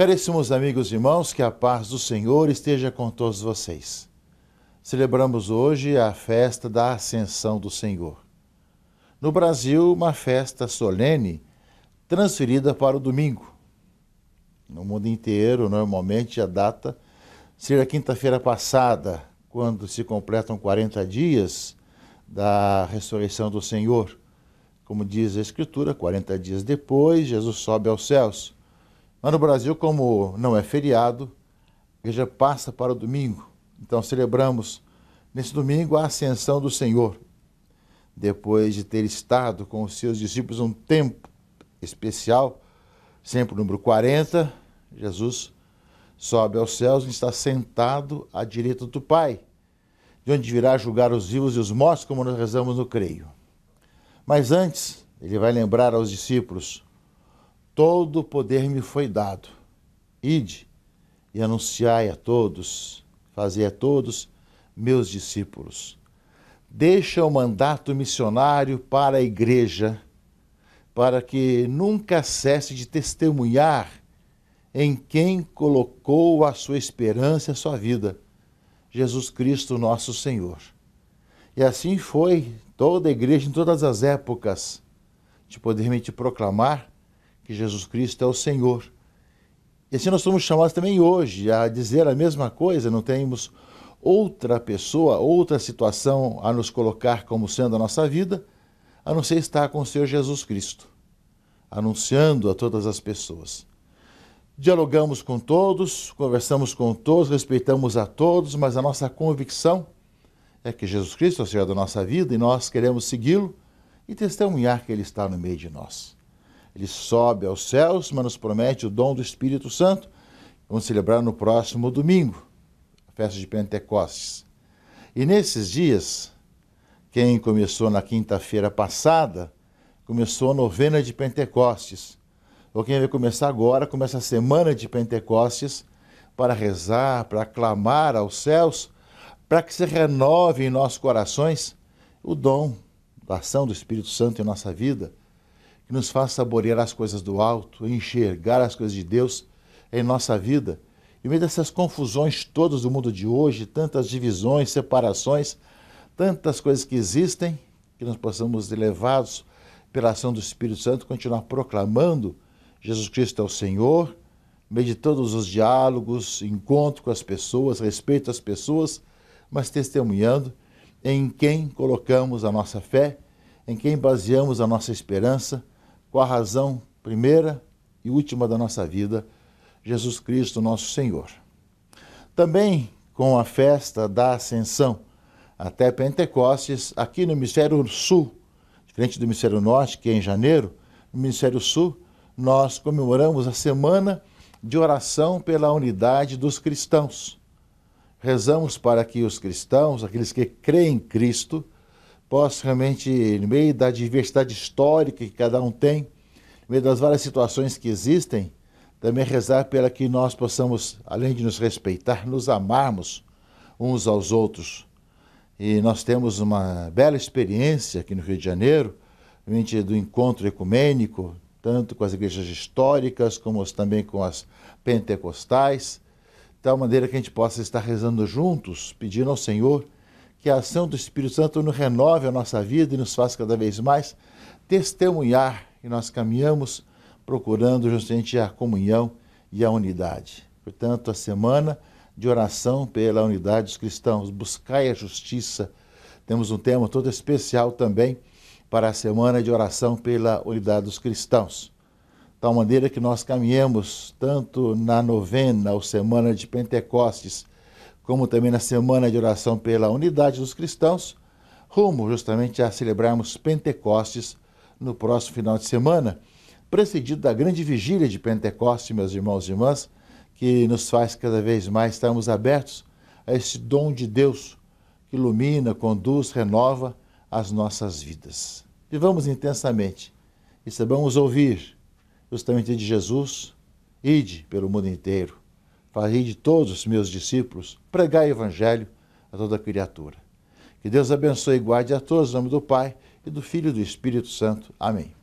Caríssimos amigos e irmãos, que a paz do Senhor esteja com todos vocês. Celebramos hoje a festa da Ascensão do Senhor. No Brasil, uma festa solene transferida para o domingo. No mundo inteiro, normalmente, a data seria quinta-feira passada, quando se completam 40 dias da ressurreição do Senhor. Como diz a Escritura, 40 dias depois, Jesus sobe aos céus mas no Brasil, como não é feriado, a igreja passa para o domingo. Então celebramos nesse domingo a ascensão do Senhor. Depois de ter estado com os seus discípulos um tempo especial, sempre número 40, Jesus sobe aos céus e está sentado à direita do Pai, de onde virá julgar os vivos e os mortos, como nós rezamos no Creio. Mas antes, ele vai lembrar aos discípulos Todo o poder me foi dado. Ide e anunciai a todos, fazei a todos meus discípulos. Deixa o mandato missionário para a igreja, para que nunca cesse de testemunhar em quem colocou a sua esperança e a sua vida, Jesus Cristo nosso Senhor. E assim foi toda a igreja em todas as épocas, de poder me te proclamar que Jesus Cristo é o Senhor. E assim nós somos chamados também hoje a dizer a mesma coisa, não temos outra pessoa, outra situação a nos colocar como sendo a nossa vida, a não ser estar com o Senhor Jesus Cristo, anunciando a todas as pessoas. Dialogamos com todos, conversamos com todos, respeitamos a todos, mas a nossa convicção é que Jesus Cristo é o Senhor da nossa vida e nós queremos segui-lo e testemunhar que Ele está no meio de nós ele sobe aos céus, mas nos promete o dom do Espírito Santo. Vamos celebrar no próximo domingo, a festa de Pentecostes. E nesses dias, quem começou na quinta-feira passada, começou a novena de Pentecostes. Ou quem vai começar agora, começa a semana de Pentecostes para rezar, para clamar aos céus, para que se renove em nossos corações o dom da ação do Espírito Santo em nossa vida que nos faz saborear as coisas do alto, enxergar as coisas de Deus em nossa vida. E meio dessas confusões todas do mundo de hoje, tantas divisões, separações, tantas coisas que existem, que nós possamos, elevados pela ação do Espírito Santo, continuar proclamando Jesus Cristo é o Senhor, meio de todos os diálogos, encontro com as pessoas, respeito às pessoas, mas testemunhando em quem colocamos a nossa fé, em quem baseamos a nossa esperança, com a razão primeira e última da nossa vida, Jesus Cristo, nosso Senhor. Também com a festa da Ascensão até Pentecostes, aqui no Hemisfério Sul, diferente do Hemisfério Norte, que é em janeiro, no Hemisfério Sul, nós comemoramos a semana de oração pela unidade dos cristãos. Rezamos para que os cristãos, aqueles que creem em Cristo, possa realmente, no meio da diversidade histórica que cada um tem, no meio das várias situações que existem, também rezar para que nós possamos, além de nos respeitar, nos amarmos uns aos outros. E nós temos uma bela experiência aqui no Rio de Janeiro, do encontro ecumênico, tanto com as igrejas históricas como também com as pentecostais, de então, tal é maneira que a gente possa estar rezando juntos, pedindo ao Senhor que a ação do Espírito Santo nos renove a nossa vida e nos faça cada vez mais testemunhar e nós caminhamos procurando justamente a comunhão e a unidade. Portanto, a semana de oração pela unidade dos cristãos, buscai a justiça. Temos um tema todo especial também para a semana de oração pela unidade dos cristãos. Tal maneira que nós caminhemos tanto na novena ou semana de Pentecostes, como também na semana de oração pela unidade dos cristãos, rumo justamente a celebrarmos Pentecostes no próximo final de semana, precedido da grande vigília de Pentecostes, meus irmãos e irmãs, que nos faz cada vez mais estarmos abertos a esse dom de Deus que ilumina, conduz, renova as nossas vidas. Vivamos intensamente e saibamos ouvir justamente de Jesus, ide pelo mundo inteiro Fazei de todos os meus discípulos pregar o evangelho a toda criatura. Que Deus abençoe e guarde a todos, em nome do Pai e do Filho e do Espírito Santo. Amém.